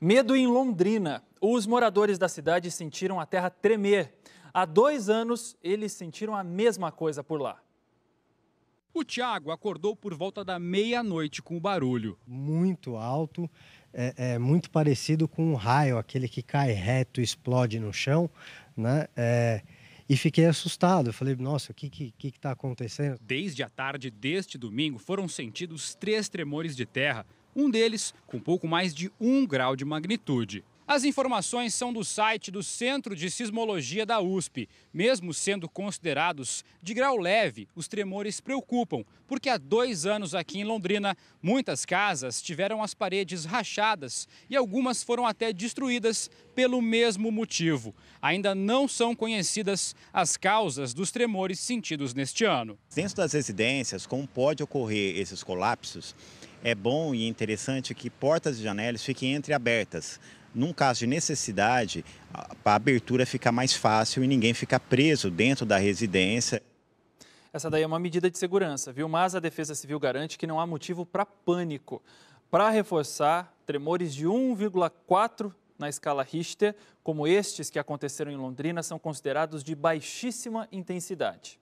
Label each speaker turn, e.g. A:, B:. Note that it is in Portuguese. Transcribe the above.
A: Medo em Londrina. Os moradores da cidade sentiram a terra tremer. Há dois anos, eles sentiram a mesma coisa por lá. O Tiago
B: acordou por volta da meia-noite com o
C: barulho. Muito alto, é, é, muito parecido com um raio, aquele que cai reto, explode no chão, né? É, e fiquei assustado. Eu falei, nossa, o que está que, que, que tá acontecendo?
B: Desde a tarde deste domingo foram sentidos três tremores de terra um deles com pouco mais de um grau de magnitude. As informações são do site do Centro de Sismologia da USP. Mesmo sendo considerados de grau leve, os tremores preocupam, porque há dois anos aqui em Londrina, muitas casas tiveram as paredes rachadas e algumas foram até destruídas pelo mesmo motivo. Ainda não são conhecidas as causas dos tremores sentidos neste ano.
D: Dentro das residências, como pode ocorrer esses colapsos, é bom e interessante que portas e janelas fiquem entreabertas num caso de necessidade, a abertura fica mais fácil e ninguém fica preso dentro da residência.
A: Essa daí é uma medida de segurança, viu? Mas a Defesa Civil garante que não há motivo para pânico. Para reforçar, tremores de 1,4 na escala Richter, como estes que aconteceram em Londrina, são considerados de baixíssima intensidade.